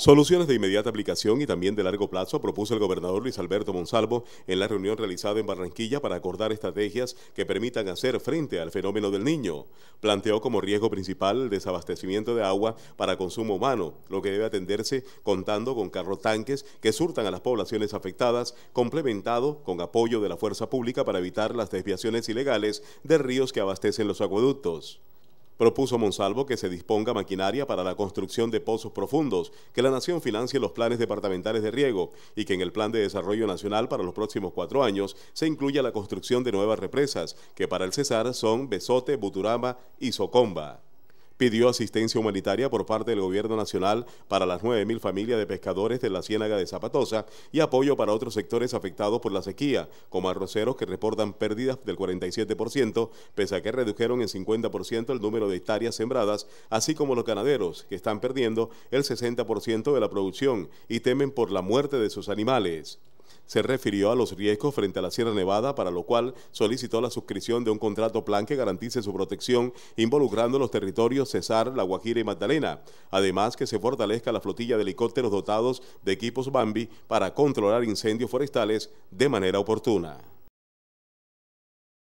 Soluciones de inmediata aplicación y también de largo plazo propuso el gobernador Luis Alberto Monsalvo en la reunión realizada en Barranquilla para acordar estrategias que permitan hacer frente al fenómeno del niño. Planteó como riesgo principal el desabastecimiento de agua para consumo humano, lo que debe atenderse contando con carros tanques que surtan a las poblaciones afectadas, complementado con apoyo de la fuerza pública para evitar las desviaciones ilegales de ríos que abastecen los acueductos. Propuso Monsalvo que se disponga maquinaria para la construcción de pozos profundos, que la Nación financie los planes departamentales de riego y que en el Plan de Desarrollo Nacional para los próximos cuatro años se incluya la construcción de nuevas represas, que para el Cesar son Besote, Buturama y Socomba pidió asistencia humanitaria por parte del gobierno nacional para las 9.000 familias de pescadores de la Ciénaga de Zapatosa y apoyo para otros sectores afectados por la sequía, como arroceros que reportan pérdidas del 47%, pese a que redujeron en 50% el número de hectáreas sembradas, así como los ganaderos, que están perdiendo el 60% de la producción y temen por la muerte de sus animales se refirió a los riesgos frente a la Sierra Nevada, para lo cual solicitó la suscripción de un contrato plan que garantice su protección, involucrando los territorios Cesar, La Guajira y Magdalena. Además, que se fortalezca la flotilla de helicópteros dotados de equipos Bambi para controlar incendios forestales de manera oportuna.